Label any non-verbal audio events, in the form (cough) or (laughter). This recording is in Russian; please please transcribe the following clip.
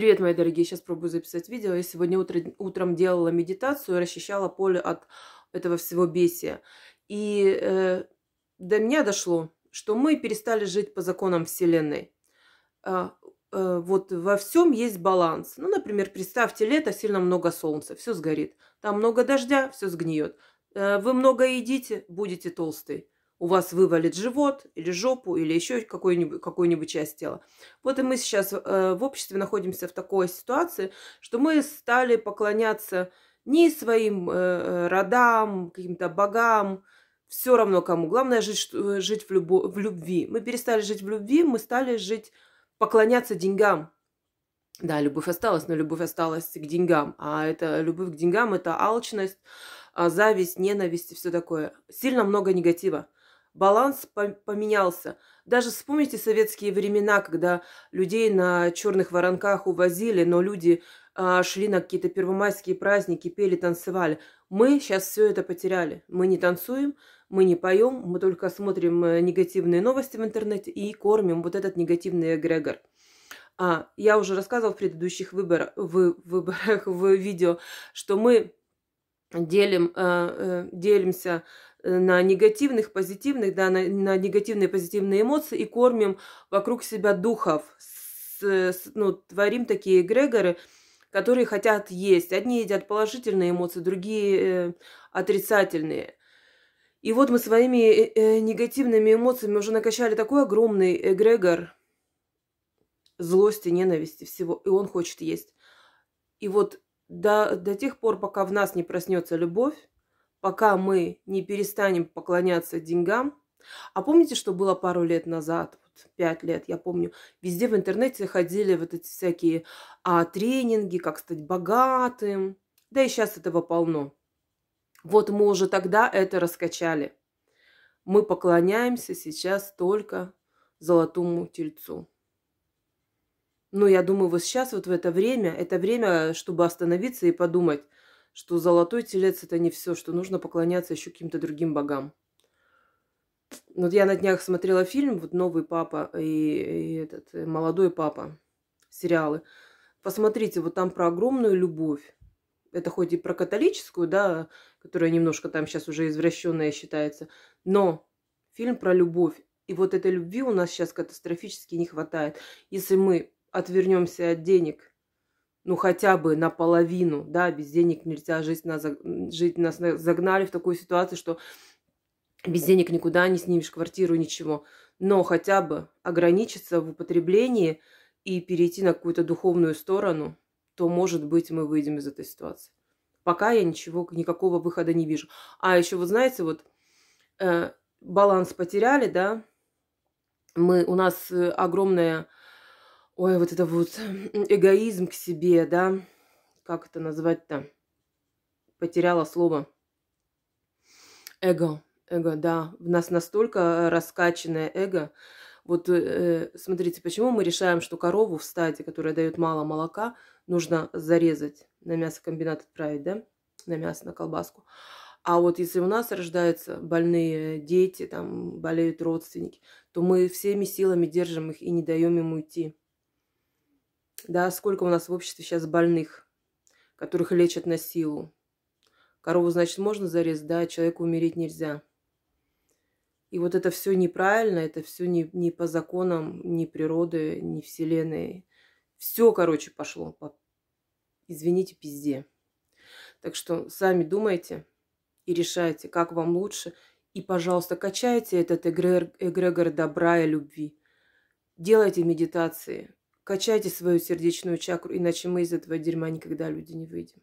Привет, мои дорогие, сейчас пробую записать видео. Я сегодня утро, утром делала медитацию, расчищала поле от этого всего бесия. И э, до меня дошло, что мы перестали жить по законам Вселенной. Э, э, вот во всем есть баланс. Ну, например, представьте, лето, сильно много солнца, все сгорит. Там много дождя, все сгниет. Э, вы много едите, будете толстый у вас вывалит живот или жопу или еще какую-нибудь какую часть тела. Вот и мы сейчас э, в обществе находимся в такой ситуации, что мы стали поклоняться не своим э, родам, каким-то богам, все равно кому. Главное жить, жить в, любо, в любви. Мы перестали жить в любви, мы стали жить, поклоняться деньгам. Да, любовь осталась, но любовь осталась к деньгам. А это любовь к деньгам это алчность, а зависть, ненависть и все такое. Сильно много негатива баланс поменялся. Даже вспомните советские времена, когда людей на черных воронках увозили, но люди а, шли на какие-то первомайские праздники, пели, танцевали. Мы сейчас все это потеряли. Мы не танцуем, мы не поем, мы только смотрим э, негативные новости в интернете и кормим вот этот негативный эгрегор. А, я уже рассказывала в предыдущих выбор, в, выборах (laughs) в видео, что мы делим, э, э, делимся э, на негативных, позитивных, да, на, на негативные, позитивные эмоции и кормим вокруг себя духов. С, с, ну, творим такие эгрегоры, которые хотят есть. Одни едят положительные эмоции, другие э, отрицательные. И вот мы своими э, негативными эмоциями уже накачали такой огромный эгрегор злости, ненависти всего, и он хочет есть. И вот до, до тех пор, пока в нас не проснется любовь, пока мы не перестанем поклоняться деньгам. А помните, что было пару лет назад, вот пять лет, я помню, везде в интернете ходили вот эти всякие а, тренинги, как стать богатым. Да и сейчас этого полно. Вот мы уже тогда это раскачали. Мы поклоняемся сейчас только золотому тельцу. Но ну, я думаю, вот сейчас, вот в это время, это время, чтобы остановиться и подумать, что золотой телец – это не все, что нужно поклоняться еще каким-то другим богам. Вот я на днях смотрела фильм, вот «Новый папа» и, и этот и э, «Молодой папа», сериалы. Посмотрите, вот там про огромную любовь. Это хоть и про католическую, да, которая немножко там сейчас уже извращенная считается, но фильм про любовь. И вот этой любви у нас сейчас катастрофически не хватает. Если мы отвернемся от денег, ну хотя бы наполовину, да, без денег нельзя жить, нас, жить, нас загнали в такую ситуацию, что без денег никуда не снимешь квартиру, ничего, но хотя бы ограничиться в употреблении и перейти на какую-то духовную сторону, то, может быть, мы выйдем из этой ситуации. Пока я ничего, никакого выхода не вижу. А еще, вот знаете, вот э, баланс потеряли, да, мы, у нас э, огромная Ой, вот это вот эгоизм к себе, да? Как это назвать-то? Потеряла слово. Эго, эго, да. В нас настолько раскачанное эго. Вот э, смотрите, почему мы решаем, что корову в стаде, которая дает мало молока, нужно зарезать, на мясокомбинат отправить, да? На мясо, на колбаску. А вот если у нас рождаются больные дети, там болеют родственники, то мы всеми силами держим их и не даем им уйти. Да, сколько у нас в обществе сейчас больных, которых лечат на силу. Корову, значит, можно зарезать, да, а человеку умереть нельзя. И вот это все неправильно, это все не, не по законам, не природы, не вселенной. Все, короче, пошло по, извините, пизде. Так что сами думайте и решайте, как вам лучше. И, пожалуйста, качайте этот эгрегор, эгрегор добра и любви. Делайте медитации, Качайте свою сердечную чакру, иначе мы из этого дерьма никогда люди не выйдем.